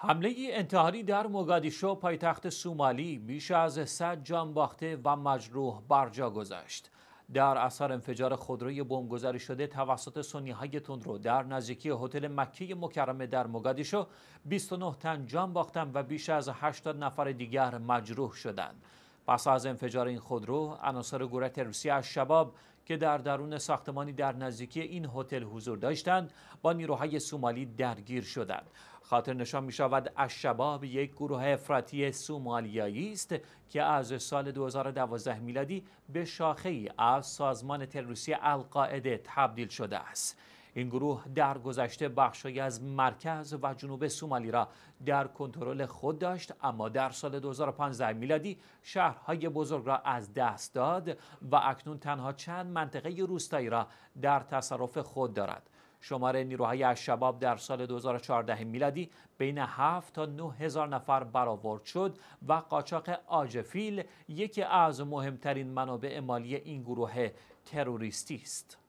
حمله انتحاری در موگادیشو پایتخت سومالی بیش از 100 جان باخته و مجروح برجا گذاشت. در اثر انفجار خودروی بمبگذاری شده توسط سنی های تندرو در نزدیکی هتل مکی مکرمه در موگادیشو 29 تن جان باختند و بیش از 80 نفر دیگر مجروح شدند. پس از انفجار این خودرو عناصر گروه روسیه از شباب که در درون ساختمانی در نزدیکی این هتل حضور داشتند با نیروهای سومالی درگیر شدند خاطر نشان می شود شباب یک گروه افراطی سومالیایی است که از سال 2012 میلادی به شاخه ای از سازمان تروریستی القاعده تبدیل شده است این گروه در گذشته بخشی از مرکز و جنوب سومالی را در کنترل خود داشت اما در سال 2015 میلادی شهرهای بزرگ را از دست داد و اکنون تنها چند منطقه روستایی را در تصرف خود دارد شمار نیروهای شباب در سال 2014 میلادی بین 7 تا 9 هزار نفر برآورد شد و قاچاق آجفیل یکی از مهمترین منابع مالی این گروه تروریستی است.